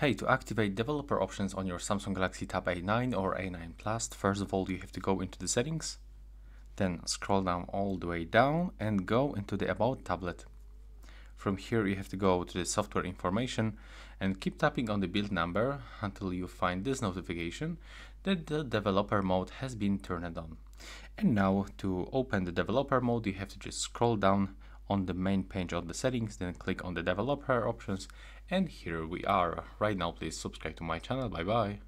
Hey, to activate developer options on your Samsung Galaxy Tab A9 or A9 Plus, first of all you have to go into the settings, then scroll down all the way down and go into the About tablet. From here you have to go to the software information and keep tapping on the build number until you find this notification that the developer mode has been turned on. And now to open the developer mode you have to just scroll down on the main page of the settings, then click on the developer options and here we are. Right now please subscribe to my channel, bye bye.